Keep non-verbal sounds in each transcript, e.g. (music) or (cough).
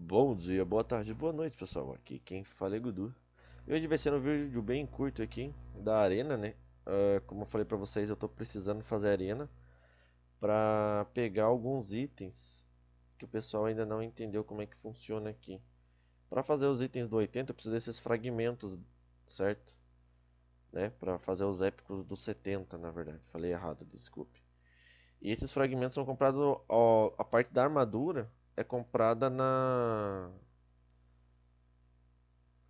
Bom dia, boa tarde, boa noite pessoal, aqui quem fala é Gudu E hoje vai ser um vídeo bem curto aqui, da arena né uh, Como eu falei pra vocês, eu tô precisando fazer arena Pra pegar alguns itens que o pessoal ainda não entendeu como é que funciona aqui Pra fazer os itens do 80 eu preciso desses fragmentos, certo? Né, pra fazer os épicos do 70 na verdade, falei errado, desculpe E esses fragmentos são comprados ó, a parte da armadura é comprada na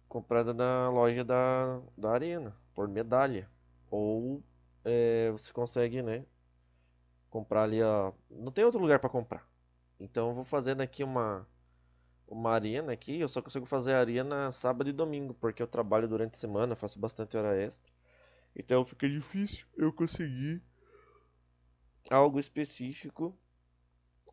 comprada na loja da, da arena por medalha ou é, você consegue né comprar ali a não tem outro lugar para comprar então eu vou fazendo aqui uma uma arena aqui eu só consigo fazer a arena sábado e domingo porque eu trabalho durante a semana faço bastante hora extra então fica difícil eu conseguir algo específico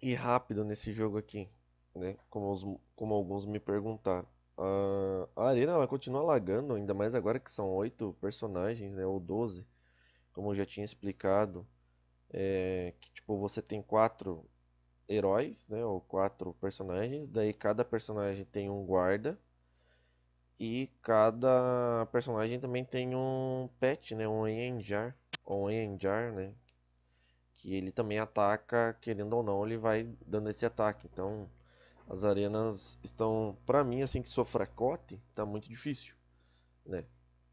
e rápido nesse jogo aqui, né? Como, os, como alguns me perguntaram. A, ah, a arena ela continua lagando, ainda mais agora que são oito personagens, né? Ou 12, como eu já tinha explicado. É, que tipo, você tem quatro heróis, né? Ou quatro personagens. Daí cada personagem tem um guarda. E cada personagem também tem um pet, né? Um Enjar. Um Enjar, né? que ele também ataca, querendo ou não, ele vai dando esse ataque. Então, as arenas estão, para mim, assim que sou fracote, tá muito difícil, né?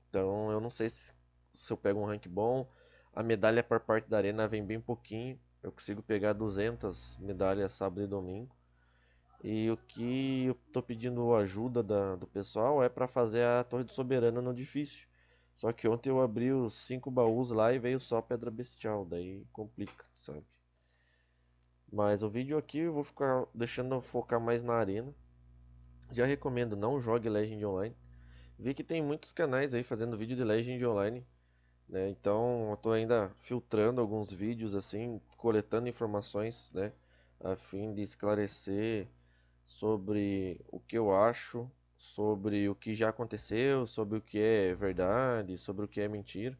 Então, eu não sei se, se eu pego um rank bom, a medalha por parte da arena vem bem pouquinho, eu consigo pegar 200 medalhas sábado e domingo. E o que eu tô pedindo ajuda da, do pessoal é para fazer a Torre do Soberano no difícil. Só que ontem eu abri os cinco baús lá e veio só pedra bestial, daí complica, sabe? Mas o vídeo aqui eu vou ficar deixando focar mais na arena. Já recomendo, não jogue Legend Online. Vi que tem muitos canais aí fazendo vídeo de Legend Online. Né? Então eu tô ainda filtrando alguns vídeos assim, coletando informações, né? A fim de esclarecer sobre o que eu acho sobre o que já aconteceu, sobre o que é verdade, sobre o que é mentira.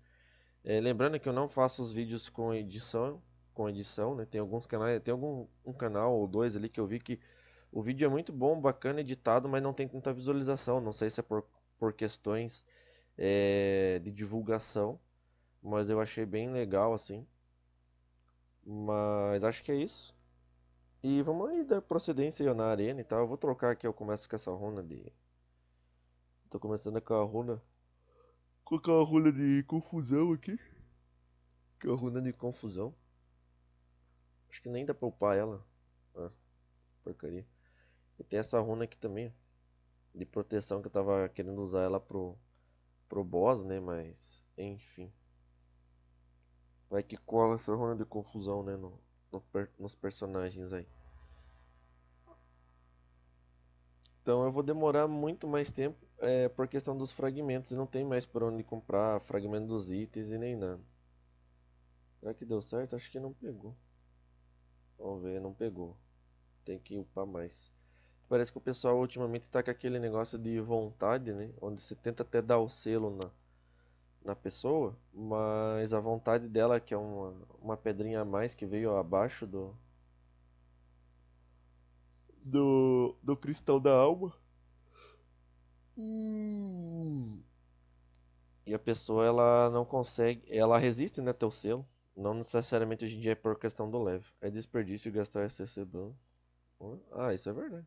É, lembrando que eu não faço os vídeos com edição, com edição, né? Tem alguns canais, tem algum um canal ou dois ali que eu vi que o vídeo é muito bom, bacana, editado, mas não tem tanta visualização. Não sei se é por, por questões é, de divulgação, mas eu achei bem legal assim. Mas acho que é isso. E vamos aí dar procedência na arena e tal. Eu vou trocar aqui, eu começo com essa runa de Tô começando com a runa, Com a runa de confusão aqui. a runa de confusão. Acho que nem dá pra upar ela. Ah, porcaria. E tem essa runa aqui também. De proteção que eu tava querendo usar ela pro, pro boss, né? Mas, enfim. Vai que cola essa runa de confusão, né? No, no, nos personagens aí. Então eu vou demorar muito mais tempo é, por questão dos fragmentos e não tem mais por onde comprar fragmento dos itens e nem nada. Será que deu certo? Acho que não pegou. Vamos ver, não pegou. Tem que upar mais. Parece que o pessoal ultimamente está com aquele negócio de vontade, né? Onde você tenta até dar o selo na, na pessoa, mas a vontade dela, que é uma, uma pedrinha a mais que veio abaixo do, do, do Cristão da Alma. Hum. E a pessoa ela não consegue, ela resiste né, até o selo. Não necessariamente hoje em dia é por questão do leve. É desperdício gastar esse ban. Ah, isso é verdade.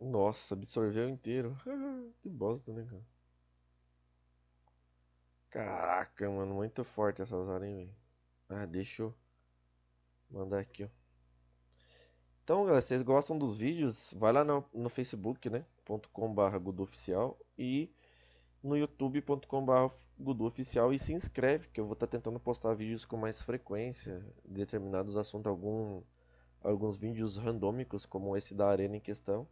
Nossa, absorveu inteiro. (laughs) que bosta, né, cara? Caraca, mano, muito forte essas aranhas, velho. Ah, deixou. Mandar aqui, ó. Então, galera, vocês gostam dos vídeos? Vai lá no, no Facebook, né? .com.br oficial e no youtube.com.br oficial e se inscreve, que eu vou estar tá tentando postar vídeos com mais frequência, determinados assuntos, algum, alguns vídeos randômicos, como esse da arena em questão.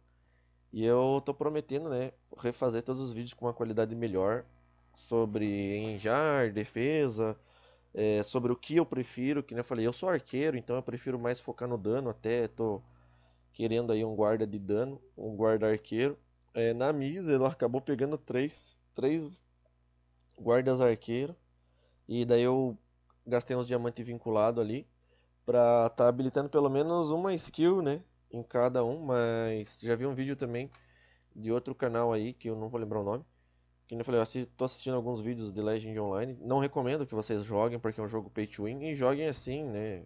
E eu tô prometendo, né, refazer todos os vídeos com uma qualidade melhor sobre enjar, defesa, é, sobre o que eu prefiro, que nem eu falei, eu sou arqueiro, então eu prefiro mais focar no dano, até tô querendo aí um guarda de dano, um guarda arqueiro. É, na Misa ele acabou pegando três, três guardas arqueiro, e daí eu gastei uns diamantes vinculados ali, para estar tá habilitando pelo menos uma skill, né, em cada um, mas já vi um vídeo também de outro canal aí, que eu não vou lembrar o nome, que eu falei, eu assisto, tô assistindo alguns vídeos de Legend Online. Não recomendo que vocês joguem, porque é um jogo pay to win. E joguem assim, né?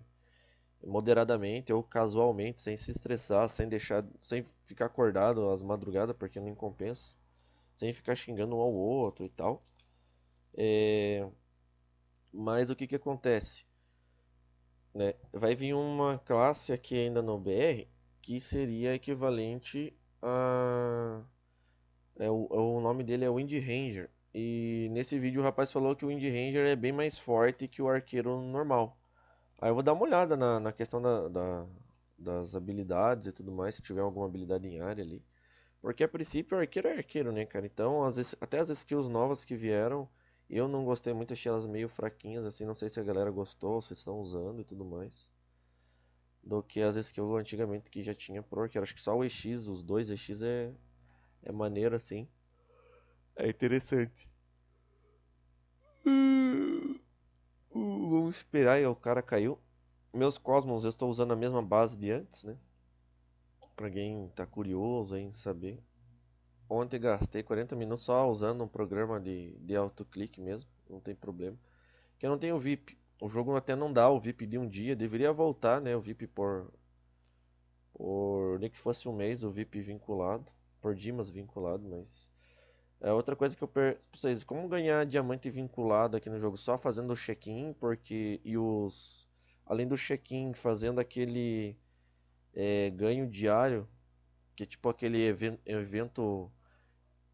Moderadamente ou casualmente, sem se estressar, sem deixar. Sem ficar acordado às madrugadas, porque não compensa. Sem ficar xingando um ao outro e tal. É... Mas o que que acontece? Né? Vai vir uma classe aqui ainda no BR que seria equivalente a é, o, é o nome dele é Wind Ranger. E nesse vídeo o rapaz falou que o Wind Ranger é bem mais forte que o arqueiro normal. Aí eu vou dar uma olhada na, na questão da, da, das habilidades e tudo mais, se tiver alguma habilidade em área ali. Porque a princípio arqueiro é arqueiro, né, cara? Então, às vezes, até as skills novas que vieram, eu não gostei muito, achei elas meio fraquinhas, assim, não sei se a galera gostou, se estão usando e tudo mais. Do que as skills antigamente que já tinha pro arqueiro. Acho que só o EX, os dois EX é, é maneiro assim. É interessante. Hum, vamos esperar. E o cara caiu. Meus Cosmos, eu estou usando a mesma base de antes, né? Pra quem tá curioso em saber. Ontem gastei 40 minutos só usando um programa de, de autoclique mesmo. Não tem problema. Que eu não tenho VIP. O jogo até não dá o VIP de um dia. Deveria voltar, né? O VIP por... Por... Nem que fosse um mês o VIP vinculado por Dimas vinculado, mas. É outra coisa que eu pergunto tipo, pra vocês: como ganhar diamante vinculado aqui no jogo? Só fazendo o check-in, porque. E os. Além do check-in, fazendo aquele. É, ganho diário, que é tipo aquele evento.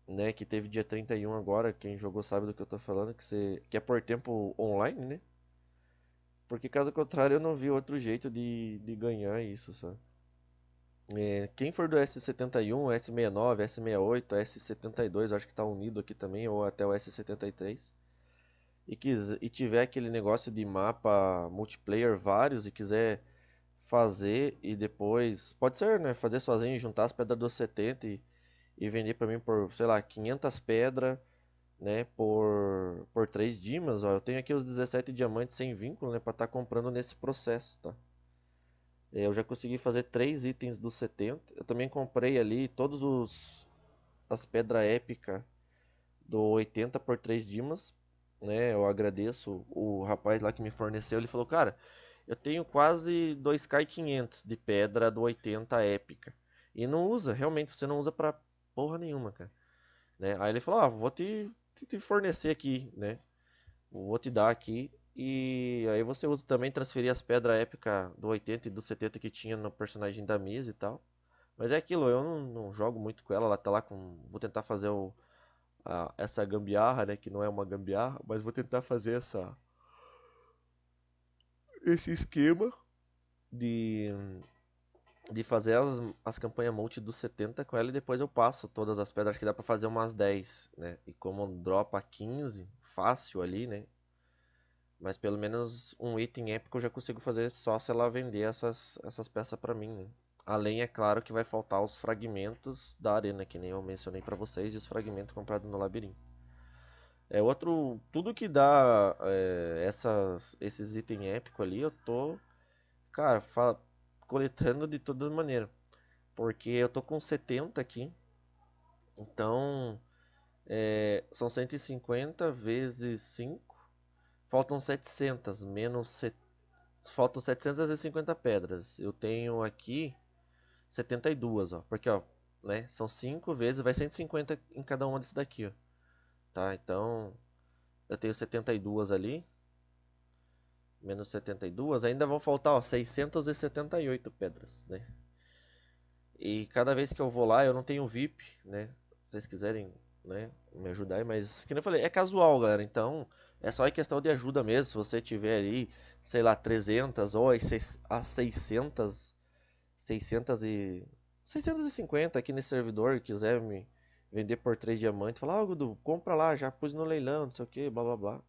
Né, que teve dia 31 agora, quem jogou sabe do que eu tô falando, que, você, que é por tempo online, né? Porque caso contrário eu não vi outro jeito de, de ganhar isso, sabe? É, quem for do S71, S69, S68, S72, acho que está unido aqui também, ou até o S73, e, quiser, e tiver aquele negócio de mapa multiplayer vários e quiser fazer e depois, pode ser, né, fazer sozinho, juntar as pedras dos 70 e, e vender para mim por, sei lá, 500 pedras, né, por, por 3 dimas, ó, eu tenho aqui os 17 diamantes sem vínculo, né, para estar tá comprando nesse processo, tá? É, eu já consegui fazer três itens dos 70. Eu também comprei ali todos os as pedra épica do 80 por 3 dimas, né? Eu agradeço o rapaz lá que me forneceu, ele falou: "Cara, eu tenho quase 2k 500 de pedra do 80 épica e não usa, realmente você não usa para porra nenhuma, cara". Né? Aí ele falou: "Ah, vou te, te, te fornecer aqui, né? Vou te dar aqui e aí você usa também transferir as pedras épica do 80 e do 70 que tinha no personagem da Miz e tal. Mas é aquilo, eu não, não, jogo muito com ela, ela tá lá com. Vou tentar fazer o, a, essa gambiarra, né? Que não é uma gambiarra, mas vou tentar fazer essa. Esse esquema de. De fazer as, as campanhas multi dos 70 com ela e depois eu passo todas as pedras, acho que dá pra fazer umas 10, né? E como dropa 15, fácil ali, né? Mas pelo menos um item épico eu já consigo fazer só se ela vender essas, essas peças pra mim, né? Além, é claro, que vai faltar os fragmentos da arena, que nem eu mencionei pra vocês, e os fragmentos comprados no labirinto. É outro... Tudo que dá é, essas, esses itens épicos ali, eu tô... Cara, fa, coletando de toda maneira. Porque eu tô com 70 aqui. Então... É, são 150 vezes 5 Faltam 700, menos... Faltam 750 pedras. Eu tenho aqui 72, ó. Porque, ó, né? São 5 vezes, vai 150 em cada uma desse daqui, ó. Tá, então... Eu tenho 72 ali. Menos 72. Ainda vão faltar, ó, 678 pedras, né? E cada vez que eu vou lá, eu não tenho VIP, né? Se vocês quiserem né, me ajudar, mas que eu falei, é casual, galera, então é só questão de ajuda mesmo, se você tiver ali, sei lá, 300 ou a 600, 600 e 650 aqui nesse servidor, quiser me vender por 3 diamantes, falar, ah, do compra lá, já pus no leilão, não sei o que, blá blá blá.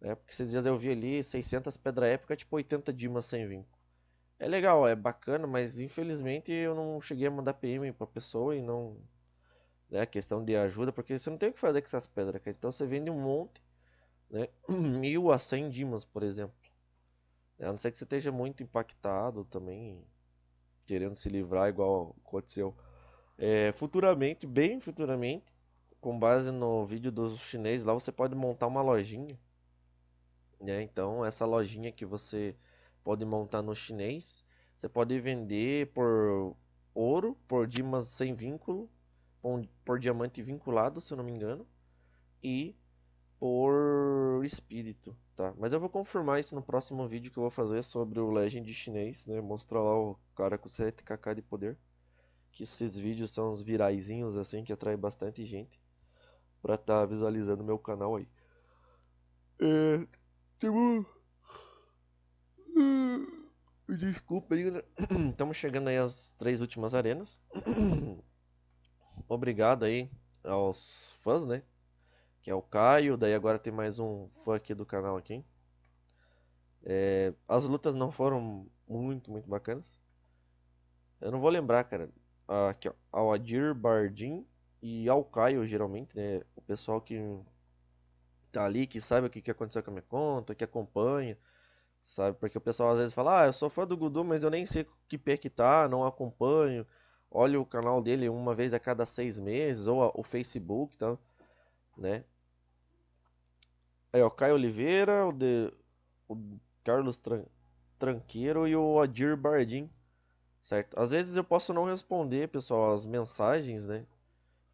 É, porque esses dias eu vi ali 600 pedra época, tipo 80 dimas sem vinco. É legal, é bacana, mas infelizmente eu não cheguei a mandar PM pra pessoa e não né? Questão de ajuda, porque você não tem o que fazer com essas pedras, cara. Então você vende um monte, né? (clears throat) Mil a cem dimas, por exemplo. É, a não ser que você esteja muito impactado também, querendo se livrar, igual aconteceu. É, futuramente, bem futuramente, com base no vídeo dos chineses lá, você pode montar uma lojinha. Né? Então, essa lojinha que você pode montar no chinês, você pode vender por ouro, por dimas sem vínculo por diamante vinculado, se eu não me engano, e por espírito, tá? Mas eu vou confirmar isso no próximo vídeo que eu vou fazer sobre o Legend chinês, né? Mostrar lá o cara com 7kk de poder. Que esses vídeos são uns viraizinhos assim que atrai bastante gente para estar tá visualizando meu canal aí. É, temos... Hum, Desculpa aí, né? estamos (clears throat) chegando aí às três últimas arenas. (clears throat) obrigado aí aos fãs, né? Que é o Caio, daí agora tem mais um fã aqui do canal aqui. É, as lutas não foram muito, muito bacanas. Eu não vou lembrar, cara. Aqui, ó, ao Adir Bardin e ao Caio, geralmente, né? O pessoal que tá ali, que sabe o que, que aconteceu com a minha conta, que acompanha, sabe? Porque o pessoal às vezes fala, ah, eu sou fã do Gudu, mas eu nem sei que pé que tá, não acompanho olha o canal dele uma vez a cada seis meses, ou a, o Facebook, tá? Né? Aí, ó, Caio Oliveira, o, de, o Carlos Tran, Tranqueiro e o Adir Bardim, certo? Às vezes eu posso não responder, pessoal, as mensagens, né?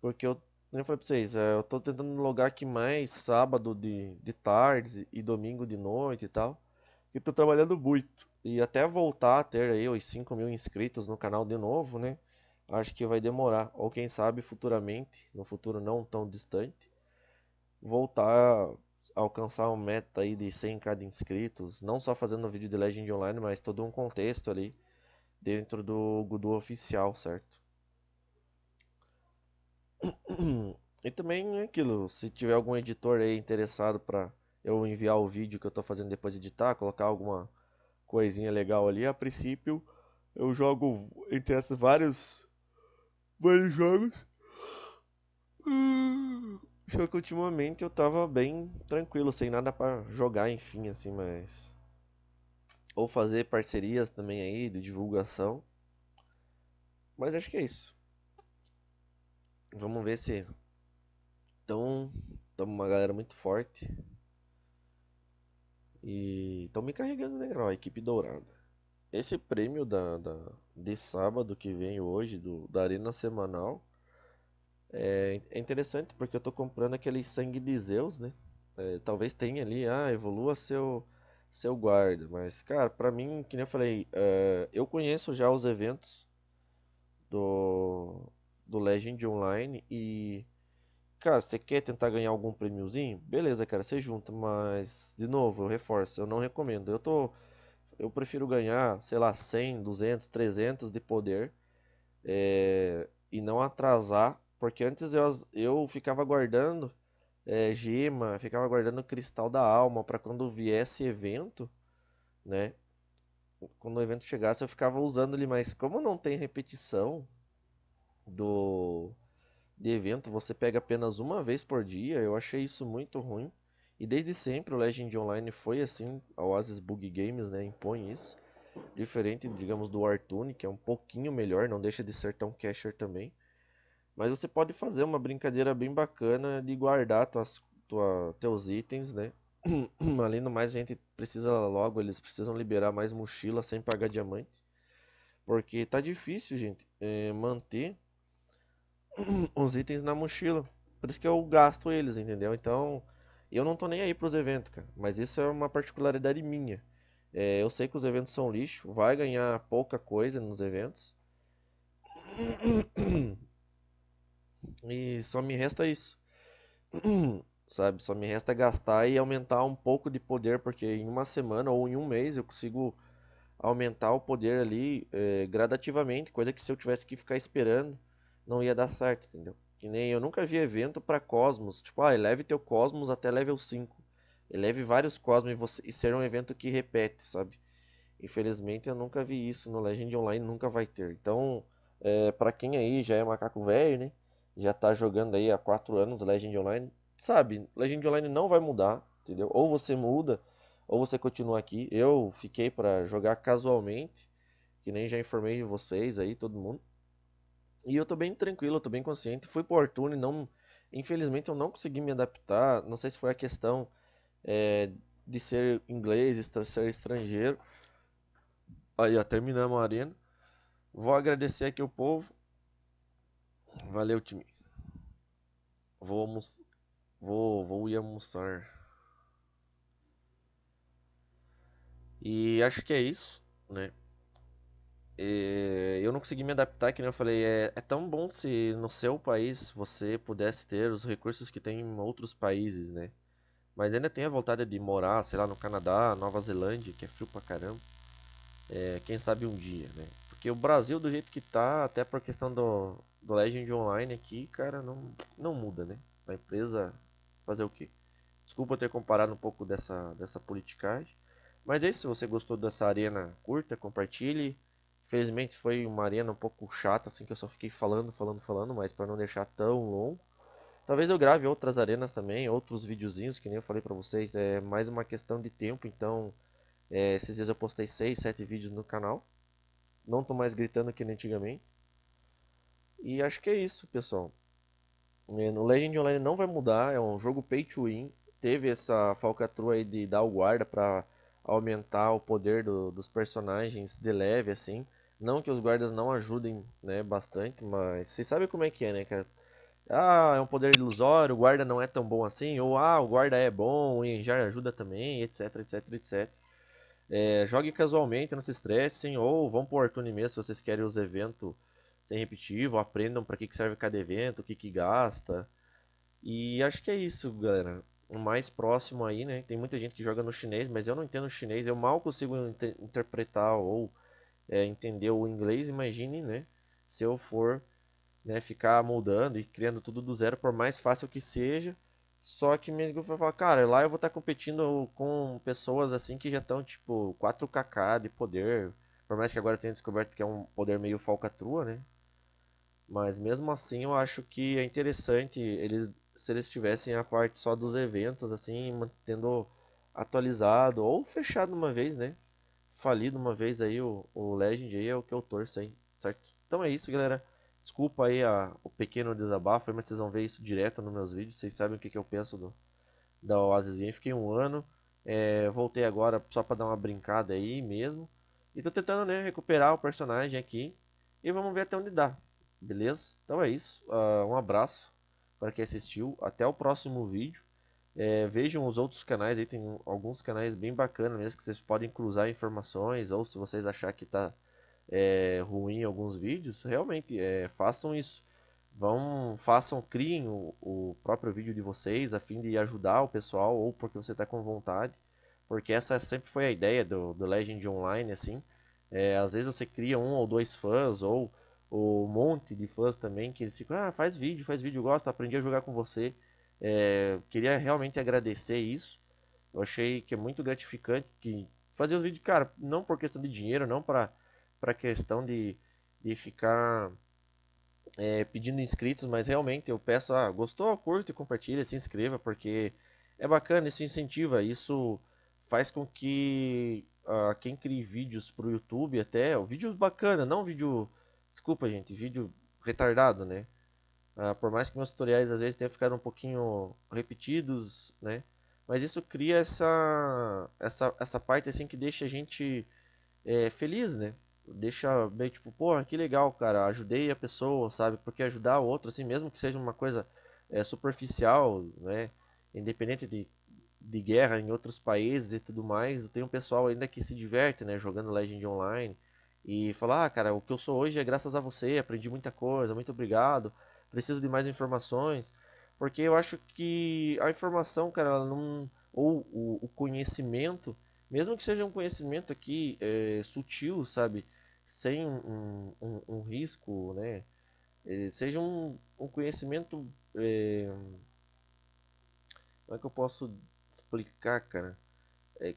Porque eu nem falei pra vocês, é, eu tô tentando logar aqui mais sábado de, de tarde e domingo de noite e tal. E tô trabalhando muito. E até voltar a ter aí os 5 mil inscritos no canal de novo, né? acho que vai demorar, ou quem sabe futuramente, no futuro não tão distante, voltar a alcançar uma meta aí de 100k de inscritos, não só fazendo vídeo de Legend Online, mas todo um contexto ali dentro do Gudu oficial, certo? E também é aquilo, se tiver algum editor aí interessado para eu enviar o vídeo que eu estou fazendo depois de editar, colocar alguma coisinha legal ali, a princípio eu jogo entre vários vários jogos. Ah. Só que ultimamente eu tava bem tranquilo, sem nada para jogar, enfim, assim, mas. Ou fazer parcerias também aí de divulgação. Mas acho que é isso. Vamos ver se. Então, estamos uma galera muito forte. E estão me carregando, né, A equipe dourada esse prêmio da, da, de sábado que vem hoje, do, da Arena Semanal, é, é interessante porque eu estou comprando aquele sangue de Zeus, né? É, talvez tenha ali, ah, evolua seu, seu guarda. Mas, cara, para mim, que nem eu falei, uh, eu conheço já os eventos do, do Legend Online e. Cara, você quer tentar ganhar algum prêmiozinho? Beleza, cara, você junta, mas, de novo, eu reforço, eu não recomendo. Eu tô eu prefiro ganhar, sei lá, 100, 200, 300 de poder é, e não atrasar, porque antes eu, eu ficava guardando é, gema, ficava guardando cristal da alma para quando viesse evento, né? Quando o evento chegasse eu ficava usando ele, mas como não tem repetição do de evento, você pega apenas uma vez por dia, eu achei isso muito ruim. E desde sempre o Legend Online foi assim, a Oasis Bug Games né, impõe isso. Diferente, digamos, do Artune, que é um pouquinho melhor, não deixa de ser tão cacher também. Mas você pode fazer uma brincadeira bem bacana de guardar tuas, tua, teus itens, né? (clears throat) Além do mais, a gente precisa logo, eles precisam liberar mais mochila sem pagar diamante. Porque tá difícil, gente, é, manter (clears throat) os itens na mochila. Por isso que eu gasto eles, entendeu? Então, eu não tô nem aí pros eventos, cara. Mas isso é uma particularidade minha. É, eu sei que os eventos são lixo, vai ganhar pouca coisa nos eventos. (coughs) E só me resta isso. (coughs) Sabe, só me resta gastar e aumentar um pouco de poder, porque em uma semana ou em um mês eu consigo aumentar o poder ali é, gradativamente, coisa que se eu tivesse que ficar esperando não ia dar certo, entendeu? Que nem eu nunca vi evento para Cosmos, tipo, ah, eleve teu Cosmos até level 5. Eleve vários Cosmos e, você, e ser um evento que repete, sabe? Infelizmente eu nunca vi isso no Legend Online, nunca vai ter. Então, é, para quem aí já é macaco velho, né? Já tá jogando aí há 4 anos Legend Online, sabe? Legend Online não vai mudar, entendeu? Ou você muda, ou você continua aqui. Eu fiquei para jogar casualmente, que nem já informei vocês aí, todo mundo. E eu tô bem tranquilo, eu tô bem consciente. Fui pro Artune, não. Infelizmente eu não consegui me adaptar. Não sei se foi a questão é, de ser inglês, ser estrangeiro. Aí, ó, terminamos a arena. Vou agradecer aqui o povo. Valeu, time. Vou almoçar. Vou, vou ir almoçar. E acho que é isso, né? E eh, eu não consegui me adaptar, que nem eu falei, é, é, tão bom se no seu país você pudesse ter os recursos que tem em outros países, né? Mas ainda tenho a vontade de morar, sei lá, no Canadá, Nova Zelândia, que é frio pra caramba. É, quem sabe um dia, né? Porque o Brasil, do jeito que tá, até por questão do, do Legend Online aqui, cara, não, não muda, né? A empresa fazer o quê? Desculpa ter comparado um pouco dessa, dessa politicagem. Mas é isso, se você gostou dessa arena curta, compartilhe Felizmente foi uma arena um pouco chata, assim que eu só fiquei falando, falando, falando, mas para não deixar tão longo. Talvez eu grave outras arenas também, outros videozinhos, que nem eu falei para vocês, é mais uma questão de tempo, então é, esses dias eu postei 6, 7 vídeos no canal. Não tô mais gritando que nem antigamente. E acho que é isso, pessoal. É, no Legend Online não vai mudar, é um jogo pay to win. Teve essa falcatrua aí de dar o guarda para aumentar o poder do, dos personagens de leve, assim. Não que os guardas não ajudem, né, bastante, mas vocês sabem como é que é, né, cara? Ah, é um poder ilusório, o guarda não é tão bom assim, ou ah, o guarda é bom e já ajuda também, etc, etc, etc. É, jogue casualmente, não se estressem, ou vão pro Artune mesmo se vocês querem os eventos sem repetitivo, aprendam para que, serve cada evento, o que, que gasta. E acho que é isso, galera. O mais próximo aí, né? Tem muita gente que joga no chinês, mas eu não entendo chinês, eu mal consigo inter interpretar ou é, entender o inglês, imagine, né? Se eu for né, ficar moldando e criando tudo do zero, por mais fácil que seja. Só que meu grupo vai falar, cara, lá eu vou estar tá competindo com pessoas assim que já estão tipo 4kk de poder. Por mais que agora tenha descoberto que é um poder meio falcatrua, né? Mas mesmo assim eu acho que é interessante eles se eles tivessem a parte só dos eventos, assim, mantendo atualizado ou fechado uma vez, né? falido uma vez aí o, o Legend aí é o que eu torço aí, certo? Então é isso, galera. Desculpa aí a, o pequeno desabafo, mas vocês vão ver isso direto nos meus vídeos. Vocês sabem o que, que eu penso do, da Oasis Game. Fiquei um ano, é, voltei agora só para dar uma brincada aí mesmo. E tô tentando né, recuperar o personagem aqui. E vamos ver até onde dá, beleza? Então é isso. Uh, um abraço para quem assistiu. Até o próximo vídeo. É, vejam os outros canais aí, tem alguns canais bem bacanas mesmo que vocês podem cruzar informações ou se vocês achar que está é, ruim alguns vídeos, realmente é, façam isso. Vão, façam, criem o, o, próprio vídeo de vocês a fim de ajudar o pessoal ou porque você está com vontade, porque essa sempre foi a ideia do, do Legend Online assim. É, às vezes você cria um ou dois fãs ou, o um monte de fãs também que eles ficam, ah, faz vídeo, faz vídeo, gosta, aprendi a jogar com você. É, queria realmente agradecer isso. Eu achei que é muito gratificante que fazer os vídeos, cara, não por questão de dinheiro, não para para questão de, de ficar é, pedindo inscritos, mas realmente eu peço, ah, gostou, curte, compartilha, se inscreva, porque é bacana, isso incentiva, isso faz com que ah, quem crie vídeos para o YouTube até, o vídeo bacana, não vídeo, desculpa gente, vídeo retardado, né? Ah, por mais que meus tutoriais às vezes tenham ficado um pouquinho repetidos, né? Mas isso cria essa, essa, essa parte assim que deixa a gente é, feliz, né? Deixa meio tipo, pô, que legal, cara, ajudei a pessoa, sabe? Porque ajudar o outro, assim, mesmo que seja uma coisa é, superficial, né? Independente de, de guerra em outros países e tudo mais, tem um pessoal ainda que se diverte, né? Jogando Legend Online e falar, ah, cara, o que eu sou hoje é graças a você, aprendi muita coisa, muito obrigado preciso de mais informações, porque eu acho que a informação, cara, não ou o, o, conhecimento, mesmo que seja um conhecimento aqui é, sutil, sabe, sem um, um, um risco, né, é, seja um, um conhecimento, é, como é que eu posso explicar, cara? É,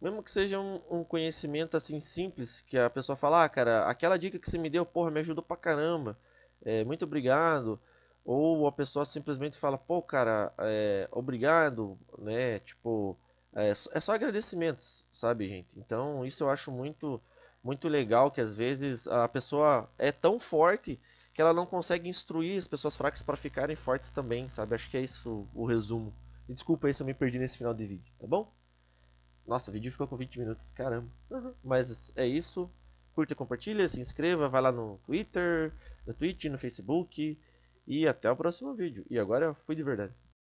mesmo que seja um, um, conhecimento assim simples, que a pessoa fala, ah, cara, aquela dica que você me deu, porra, me ajudou pra caramba é, muito obrigado, ou a pessoa simplesmente fala, pô, cara, é, obrigado, né? Tipo, é, é, só agradecimentos, sabe, gente? Então, isso eu acho muito, muito legal que às vezes a pessoa é tão forte que ela não consegue instruir as pessoas fracas para ficarem fortes também, sabe? Acho que é isso o resumo. E desculpa aí se eu me perdi nesse final de vídeo, tá bom? Nossa, o vídeo ficou com 20 minutos, caramba. Uhum. Mas é isso. Curta, compartilha, se inscreva, vai lá no Twitter, no Twitch, no Facebook. E até o próximo vídeo. E agora fui de verdade.